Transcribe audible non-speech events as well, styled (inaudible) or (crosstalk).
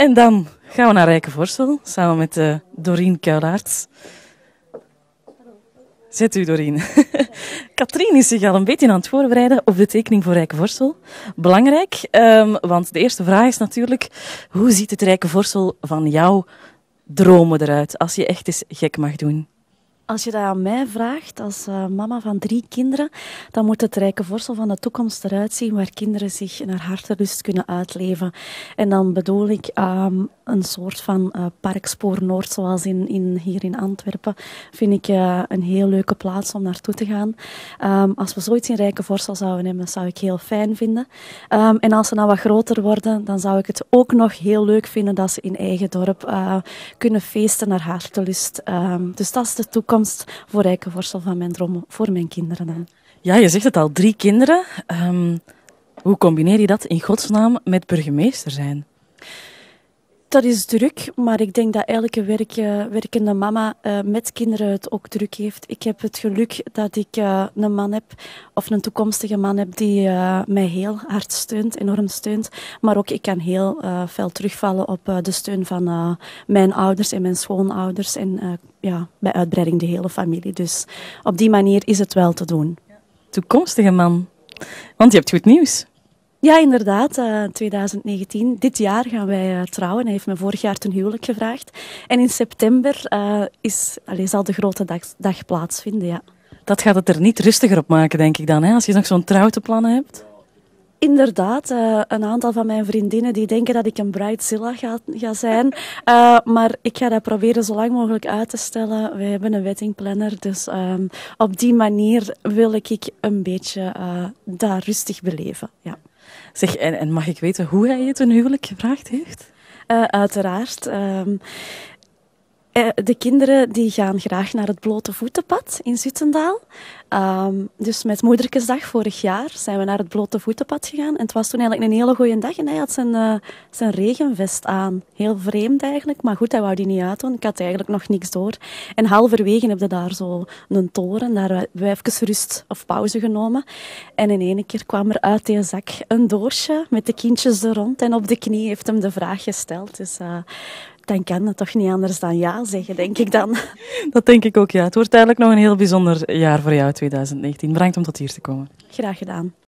En dan gaan we naar Voorstel samen met uh, Doreen Kuilaerts. Zet u, Doreen. (laughs) Katrien is zich al een beetje aan het voorbereiden op de tekening voor Rijke Voorstel. Belangrijk, ehm, want de eerste vraag is natuurlijk... Hoe ziet het Rijke Voorstel van jouw dromen eruit, als je echt eens gek mag doen? Als je dat aan mij vraagt, als eh, mama van drie kinderen, dan moet het rijke voorstel van de toekomst eruit zien waar kinderen zich naar hartelust kunnen uitleven. En dan bedoel ik ehm, een soort van eh, parkspoor Noord, zoals in, in, hier in Antwerpen, vind ik eh, een heel leuke plaats om naartoe te gaan. Ehm, als we zoiets in rijke voorstel zouden hebben, zou ik heel fijn vinden. Ehm, en als ze nou wat groter worden, dan zou ik het ook nog heel leuk vinden dat ze in eigen dorp kunnen feesten naar hartelust. dus dat is de toekomst toekomst voor worstel van mijn dromen voor mijn kinderen dan. Ja, je zegt het al, drie kinderen. Ehm, hoe combineer je dat in godsnaam met burgemeester zijn? Dat is druk, maar ik denk dat elke werk, eh, werkende mama eh, met kinderen het ook druk heeft. Ik heb het geluk dat ik eh, een man heb, of een toekomstige man heb, die mij heel hard steunt, enorm steunt. Maar ook ik kan heel veel terugvallen op de steun van mijn ouders en mijn schoonouders. En ja, bij uitbreiding de hele familie. Dus op die manier is het wel te doen. Toekomstige man. Want je hebt goed nieuws. Ja, inderdaad. 2019. Eh, Dit jaar gaan wij eh, trouwen. Hij heeft me vorig jaar ten huwelijk gevraagd. En in september eh, is, allez, zal de grote dag, dag, plaatsvinden, ja. Dat gaat het er niet rustiger op maken, denk ik dan, hè? als je nog zo'n trouw te plannen hebt. Inderdaad, een aantal van mijn vriendinnen die denken dat ik een bridezilla ga, ga zijn. maar ik ga dat proberen zo lang mogelijk uit te stellen. We hebben een planner, dus ehm, op die manier wil ik een beetje daar rustig beleven. Ja. Zeg, en, mag ik weten hoe hij je ten huwelijk gevraagd heeft? Eh, uiteraard. Ehm, eh, de kinderen die gaan graag naar het blote voetenpad in Zuttendaal. Ehm, dus met Moederkesdag vorig jaar zijn we naar het blote voetenpad gegaan. En het was toen eigenlijk een hele goede dag. En hij had zijn, eh, zijn regenvest aan. Heel vreemd eigenlijk. Maar goed, hij wou die niet uitdoen. Ik had eigenlijk nog niks door. En halverwege hebben we daar zo een toren. Daar hebben we even rust of pauze genomen. En in één keer kwam er uit die zak een doosje met de kindjes er rond. En op de knie heeft hem de vraag gesteld. Dus eh, dan kan dat toch niet anders dan ja zeggen, denk ik dan. (laughs) Dat denk ik ook, ja. Het wordt eigenlijk nog een heel bijzonder jaar voor jou, 2019. Bedankt om tot hier te komen. Graag gedaan.